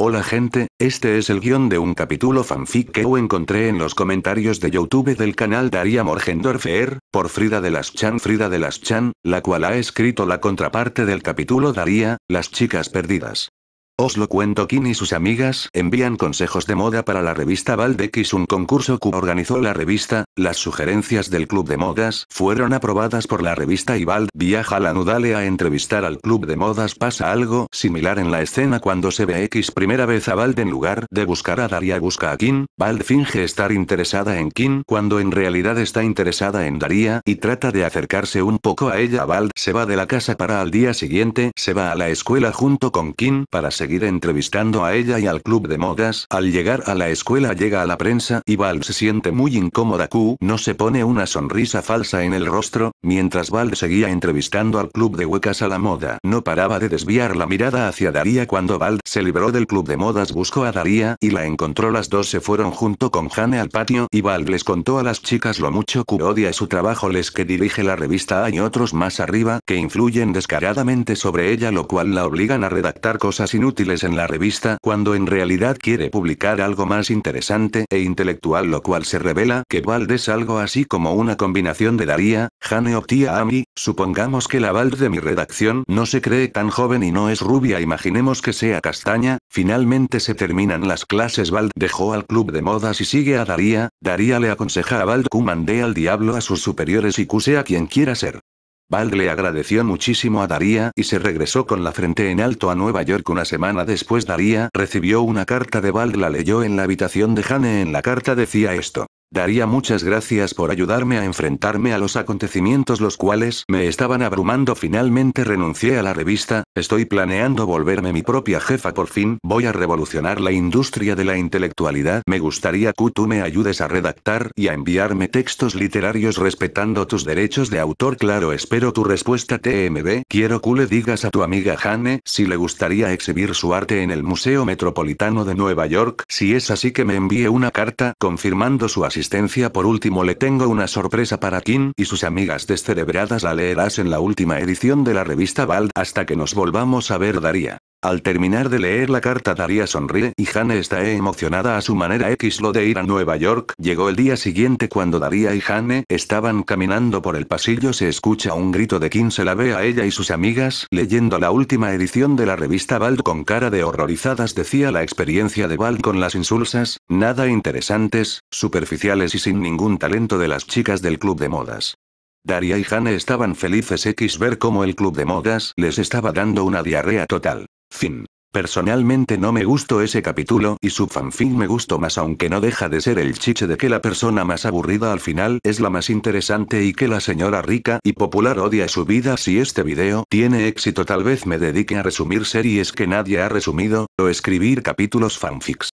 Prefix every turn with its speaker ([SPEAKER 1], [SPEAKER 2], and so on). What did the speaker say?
[SPEAKER 1] Hola gente, este es el guión de un capítulo fanfic que encontré en los comentarios de YouTube del canal Daria Morgendorfer, por Frida de las Chan Frida de las Chan, la cual ha escrito la contraparte del capítulo Daria, Las chicas perdidas. Os lo cuento Kim y sus amigas envían consejos de moda para la revista Valdex un concurso que organizó la revista, las sugerencias del club de modas fueron aprobadas por la revista y Ibald. Viaja a la Nudale a entrevistar al club de modas. Pasa algo similar en la escena cuando se ve X primera vez a Bald en lugar de buscar a Daria busca a Kim. Bald finge estar interesada en Kim cuando en realidad está interesada en Daria y trata de acercarse un poco a ella. Bald se va de la casa para al día siguiente se va a la escuela junto con Kim para seguir entrevistando a ella y al club de modas. Al llegar a la escuela llega a la prensa y Bald se siente muy incómoda no se pone una sonrisa falsa en el rostro, mientras Vald seguía entrevistando al club de huecas a la moda. No paraba de desviar la mirada hacia Daría cuando Vald se libró del club de modas buscó a Daría y la encontró las dos se fueron junto con Jane al patio y Vald les contó a las chicas lo mucho que odia su trabajo les que dirige la revista hay otros más arriba que influyen descaradamente sobre ella lo cual la obligan a redactar cosas inútiles en la revista cuando en realidad quiere publicar algo más interesante e intelectual lo cual se revela que Vald algo así como una combinación de Daría, Jane o Tía Ami, supongamos que la Vald de mi redacción no se cree tan joven y no es rubia, imaginemos que sea castaña, finalmente se terminan las clases Vald dejó al club de modas y sigue a Daría, Daría le aconseja a Vald que mande al diablo a sus superiores y que sea quien quiera ser. Vald le agradeció muchísimo a Daría y se regresó con la frente en alto a Nueva York una semana después Daría recibió una carta de Vald la leyó en la habitación de Jane en la carta decía esto. Daría muchas gracias por ayudarme a enfrentarme a los acontecimientos los cuales me estaban abrumando. Finalmente renuncié a la revista, estoy planeando volverme mi propia jefa por fin. Voy a revolucionar la industria de la intelectualidad. Me gustaría que tú me ayudes a redactar y a enviarme textos literarios respetando tus derechos de autor. Claro, espero tu respuesta TMB. Quiero que le digas a tu amiga Jane si le gustaría exhibir su arte en el Museo Metropolitano de Nueva York. Si es así que me envíe una carta confirmando su asistencia por último le tengo una sorpresa para Kim y sus amigas descerebradas la leerás en la última edición de la revista Bald hasta que nos volvamos a ver Daría. Al terminar de leer la carta Daria sonríe y Jane está eh, emocionada a su manera X lo de ir a Nueva York. Llegó el día siguiente cuando Daria y Jane estaban caminando por el pasillo se escucha un grito de se la ve a ella y sus amigas leyendo la última edición de la revista Bald con cara de horrorizadas decía la experiencia de Bald con las insulsas, nada interesantes, superficiales y sin ningún talento de las chicas del club de modas. Daria y Jane estaban felices X ver cómo el club de modas les estaba dando una diarrea total. Fin. Personalmente no me gustó ese capítulo y su fanfic me gustó más aunque no deja de ser el chiche de que la persona más aburrida al final es la más interesante y que la señora rica y popular odia su vida si este video tiene éxito tal vez me dedique a resumir series que nadie ha resumido, o escribir capítulos fanfics.